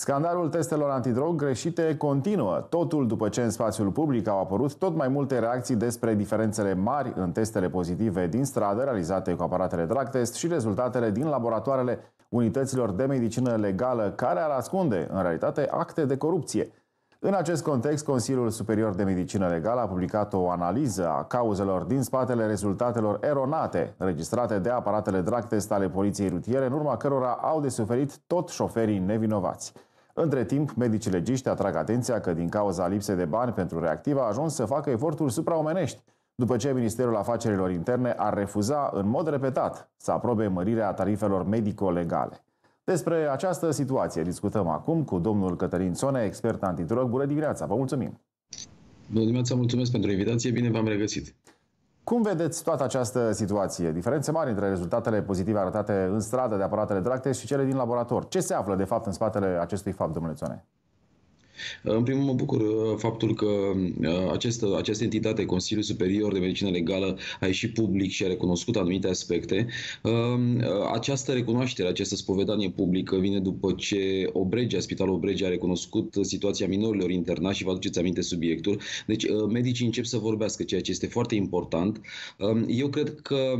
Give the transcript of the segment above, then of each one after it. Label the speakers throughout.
Speaker 1: Scandalul testelor antidrog greșite continuă, totul după ce în spațiul public au apărut tot mai multe reacții despre diferențele mari în testele pozitive din stradă realizate cu aparatele drug test și rezultatele din laboratoarele unităților de medicină legală care ar ascunde, în realitate, acte de corupție. În acest context, Consiliul Superior de Medicină Legală a publicat o analiză a cauzelor din spatele rezultatelor eronate registrate de aparatele drug test ale poliției rutiere, în urma cărora au de suferit tot șoferii nevinovați. Între timp, medicii legiști atrag atenția că din cauza lipsei de bani pentru reactiv a ajuns să facă eforturi supraomenești, după ce Ministerul Afacerilor Interne ar refuza în mod repetat să aprobe mărirea tarifelor medico-legale. Despre această situație discutăm acum cu domnul Cătălin Sone, expert antidrog. Bună dimineața, vă mulțumim! Bună dimineața, mulțumesc pentru invitație, bine v-am regăsit! Cum vedeți toată această situație? Diferențe mari între rezultatele pozitive arătate în stradă de aparatele Dracte și cele din laborator. Ce se află, de fapt, în spatele acestui fapt, domnule Țone?
Speaker 2: În primul mă bucur uh, faptul că uh, această, uh, această entitate, Consiliul Superior de Medicină Legală, a ieșit public și a recunoscut anumite aspecte. Această recunoaștere, această spovedanie publică vine după ce Obregea, Spitalul Obregea a recunoscut situația minorilor internați și vă aduceți aminte subiectul. Deci medicii încep să vorbească, ceea ce este foarte important. Um, eu cred că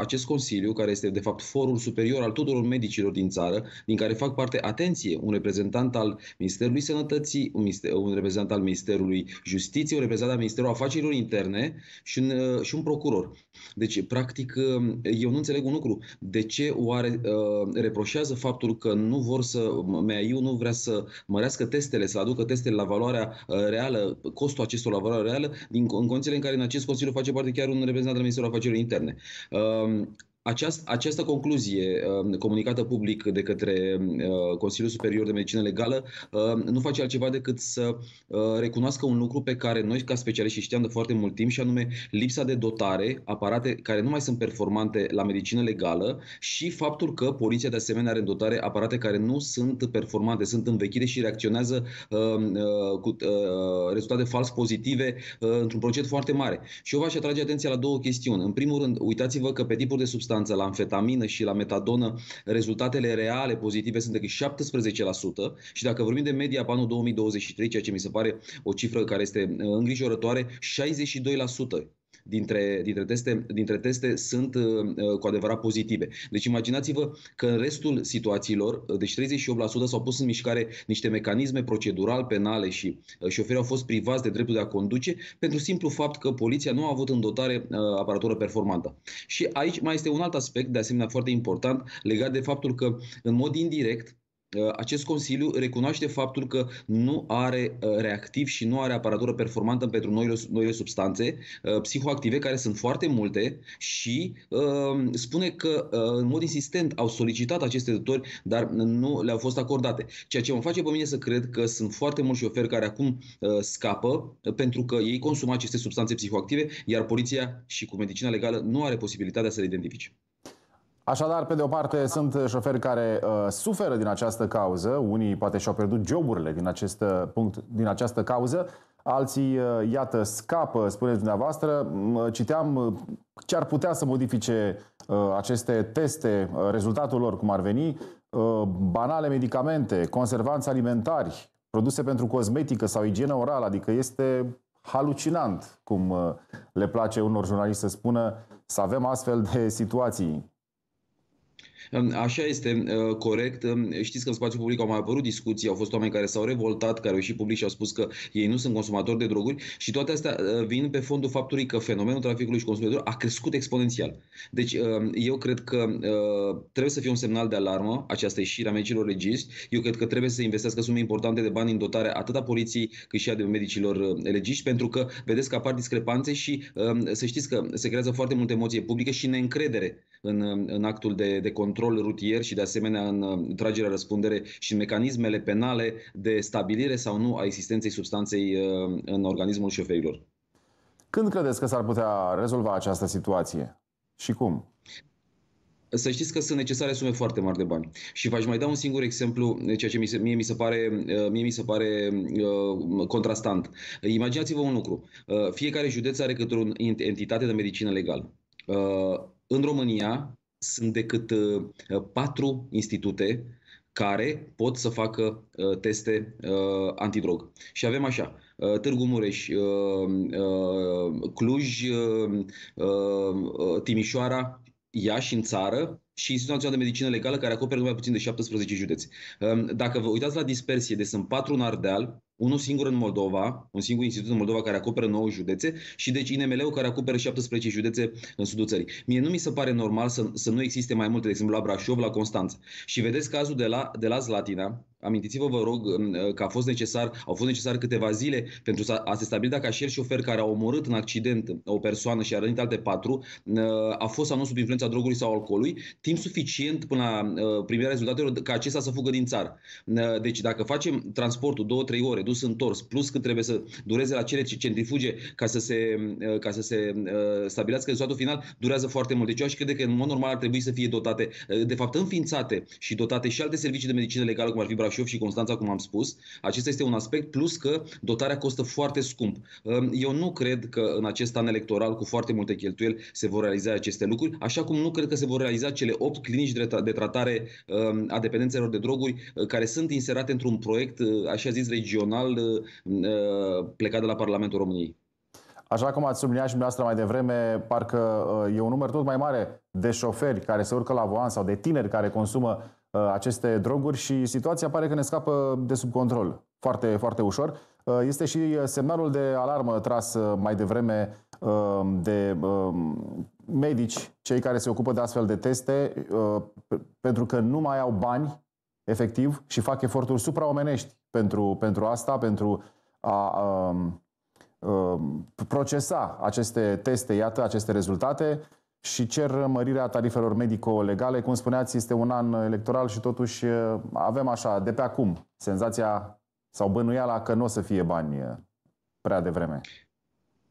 Speaker 2: acest Consiliu, care este de fapt forul superior al tuturor medicilor din țară, din care fac parte, atenție, un reprezentant al Ministerului Sănătății, Sănătății, un, mister, un reprezentant al Ministerului Justiției, un reprezentant al Ministerului Afacerilor Interne și un, uh, și un procuror. Deci, practic, uh, eu nu înțeleg un lucru. De ce oare uh, reproșează faptul că nu vor să, MAIU nu vrea să mărească testele, să aducă testele la valoarea uh, reală, costul acestor la valoarea reală, din, în condițiile în care în acest Consiliu face parte chiar un reprezentant al Ministerului Afacerilor Interne. Uh, Aceast, această concluzie um, comunicată public de către um, uh, Consiliul Superior de Medicină Legală um, nu face altceva decât să uh, recunoască un lucru pe care noi, ca specialiști, știam de foarte mult timp, și anume lipsa de dotare, aparate care nu mai sunt performante la medicină legală și faptul că poliția, de asemenea, are în dotare aparate care nu sunt performante, sunt învechite și reacționează uh, cu rezultate fals pozitive într-un procent foarte mare. Și eu v-aș atrage atenția la două chestiuni. În primul rând, uitați-vă că pe tipuri de substanțe substanță, la amfetamină și la metadonă, rezultatele reale pozitive sunt de 17% și dacă vorbim de media pe anul 2023, ceea ce mi se pare o cifră care este uh, îngrijorătoare, 62% dintre, dintre, teste, dintre teste sunt uh, uh, cu adevărat pozitive. Deci imaginați-vă că în restul situațiilor, uh, deci 38% s-au pus în mișcare niște mecanisme procedural, penale și uh, șoferii au fost privați de dreptul de a conduce pentru simplu fapt că poliția nu a avut în dotare uh, aparatură performantă. Și aici mai este un alt aspect, de asemenea foarte important, legat de faptul că în mod indirect Uh, acest Consiliu recunoaște faptul că nu are uh, reactiv și nu are aparatură performantă pentru noile, noile substanțe uh, psihoactive, care sunt foarte multe, și spune că în mod insistent au solicitat aceste dători, dar nu le-au fost acordate. Ceea ce mă face pe mine să cred că sunt foarte mulți șoferi care acum scapă pentru că ei consumă aceste substanțe psihoactive, iar poliția și cu medicina legală nu are posibilitatea să le identifice.
Speaker 1: Așadar, pe de o parte, sunt uh, șoferi care uh, suferă din această cauză, unii poate și-au pierdut joburile din, acest uh, punct, din această cauză, alții, uh, iată, scapă, spuneți dumneavoastră. Uh, citeam ce ar putea să modifice uh, aceste teste, uh, rezultatul lor, cum ar veni, uh, banale medicamente, conservanți alimentari, produse pentru cosmetică sau igienă orală, adică este halucinant, cum le place unor jurnaliști să spună, să avem astfel de situații.
Speaker 2: Așa este uh, corect. Um, știți că în spațiul public au mai apărut discuții, au fost oameni care s-au revoltat, care au ieșit public și au spus că ei nu sunt consumatori de droguri și toate astea uh, vin pe fondul faptului că fenomenul traficului și consumator a crescut exponențial. Deci um, eu cred că uh, trebuie să fie un semnal de alarmă această ieșire a medicilor legiști. Eu cred că trebuie să se investească sume importante de bani în dotare atât a poliției cât și a de medicilor legiști, pentru că vedeți că apar discrepanțe și um, să știți că se creează foarte multe emoție publică și neîncredere în, în actul de, de control control rutier și de asemenea în uh, tragerea răspundere și în mecanismele penale de stabilire sau nu a existenței substanței uh, în organismul șoferilor.
Speaker 1: Când credeți că s-ar putea rezolva această situație și cum?
Speaker 2: Să știți că sunt necesare sume foarte mari de bani. Și v-aș mai da un singur exemplu, ceea ce mi se, mie mi se pare, uh, mie mi se pare uh, contrastant. Imaginați-vă un lucru. Uh, fiecare județ are câte o entitate de medicină legală. Uh, în România, sunt decât uh, patru institute care pot să facă uh, teste uh, antidrog. Și avem așa, uh, Târgu Mureș, uh, uh, Cluj, uh, uh, Timișoara, Iași și în țară și Institutul Național de Medicină Legală, care acoperă numai puțin de 17 județe. Ehm, dacă vă uitați la dispersie, deci sunt patru în Ardeal, unul singur în Moldova, un singur institut în Moldova care acoperă 9 județe și deci INML-ul care acoperă 17 județe în sudul țării. Mie nu mi se pare normal să, să nu existe mai multe, de exemplu la Brașov, la Constanța. Și vedeți cazul de la, de la Zlatina, Amintiți-vă, vă rog, uh, că a fost necesar, au fost necesar câteva zile pentru a se stabili dacă acel șofer care a omorât în accident o persoană și a rănit alte patru uh, a fost sau nu sub influența drogului sau alcoolului, timp suficient până la uh, primirea rezultatelor ca acesta să fugă din țară. Deci dacă facem transportul 2-3 ore, dus întors, plus cât trebuie să dureze la cele centrifuge ca să se, ca să se stabilească rezultatul final, durează foarte mult. Deci eu aș crede că în mod normal ar trebui să fie dotate, de fapt înființate și dotate și alte servicii de medicină legală, cum ar fi Brașov și Constanța, cum am spus. Acesta este un aspect, plus că dotarea costă foarte scump. Ehm, eu nu cred că în acest an electoral, cu foarte multe cheltuieli, se vor realiza aceste lucruri, așa cum nu cred că se vor realiza cele 8 clinici de tratare ehm, a dependențelor de droguri eh, care sunt inserate într-un proiect, eh, așa zis, regional eh, plecat de la Parlamentul
Speaker 1: României. Așa cum ați subliniat și dumneavoastră mai devreme, parcă e un număr tot mai mare de șoferi care se urcă la voan sau de tineri care consumă Uh, aceste droguri și situația pare că ne scapă de sub control foarte, foarte ușor. Uh, este și uh, semnalul de alarmă tras mai devreme de um, medici, cei care se ocupă de astfel de teste, pentru că nu mai au bani, efectiv, și fac eforturi supraomenești pentru, pentru asta, pentru a, a, um, a um, procesa aceste teste, iată, aceste rezultate și cer mărirea tarifelor medico-legale. Cum spuneați, este un an electoral și totuși avem așa, de pe acum, senzația sau bănuiala că nu o să fie bani prea devreme.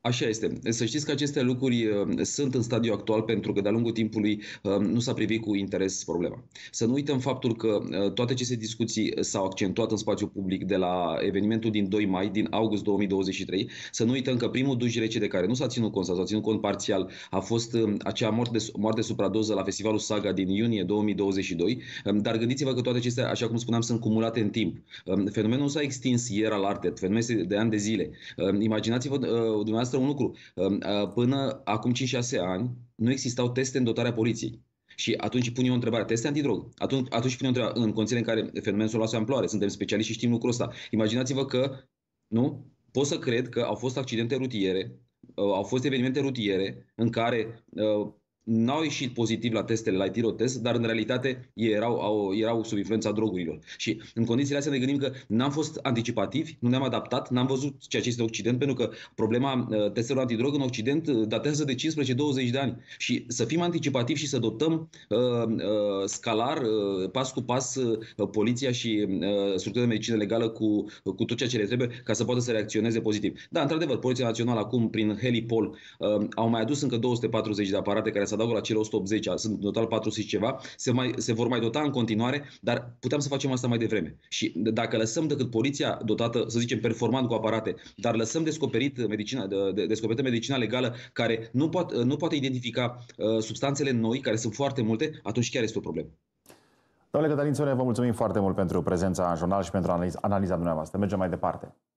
Speaker 2: Așa este. Să știți că aceste lucruri uh, sunt în stadiu actual pentru că de-a lungul timpului uh, nu s-a privit cu interes problema. Să nu uităm faptul că uh, toate aceste discuții s-au accentuat în spațiu public de la evenimentul din 2 mai, din august 2023. Să nu uităm că primul duș rece de care nu s-a ținut cont, s-a ținut cont parțial, a fost acea moarte, moarte supradoză la festivalul Saga din iunie 2022. Um, dar gândiți-vă că toate acestea, așa cum spuneam, sunt cumulate în timp. Um, fenomenul s-a extins ieri la arte, fenomenul de ani de zile. Um, imaginați-vă dumneavoastră dumneavoastră un lucru. Până acum 5-6 ani nu existau teste în dotarea poliției. Și atunci pun eu o întrebare, teste antidrog. Atunci, atunci pun eu o întrebare, în conținere în care fenomenul s-o lasă amploare, suntem specialiști și știm lucrul ăsta. Imaginați-vă că, nu, pot să cred că au fost accidente rutiere, au fost evenimente rutiere în care n-au ieșit pozitiv la testele, la tirotest, dar în realitate ei erau, au, erau sub influența drogurilor. Și în condițiile astea ne gândim că n-am fost anticipativi, nu ne-am adaptat, n-am văzut ceea ce este Occident, pentru că problema uh, testelor antidrog în Occident uh, datează de 15-20 de ani. Și să fim anticipativi și să dotăm uh, uh, scalar, uh, pas cu pas, uh, poliția și uh, structura de medicină legală cu, uh, cu tot ceea ce le trebuie ca să poată să reacționeze pozitiv. Da, într-adevăr, Poliția Națională acum, prin Helipol, uh, au mai adus încă 240 de aparate care s adaug la cele 180, sunt total 400 și ceva, se, mai, se vor mai dota în continuare, dar puteam să facem asta mai devreme. Și dacă lăsăm decât poliția dotată, să zicem, performant cu aparate, dar lăsăm descoperit medicina, de, de, descoperită medicina legală care nu, poate, nu poate identifica uh, substanțele noi, care sunt foarte multe, atunci chiar este o problemă.
Speaker 1: Domnule Cătălin Țone, vă mulțumim foarte mult pentru prezența în jurnal și pentru analiza, analiza dumneavoastră. Mergem mai departe.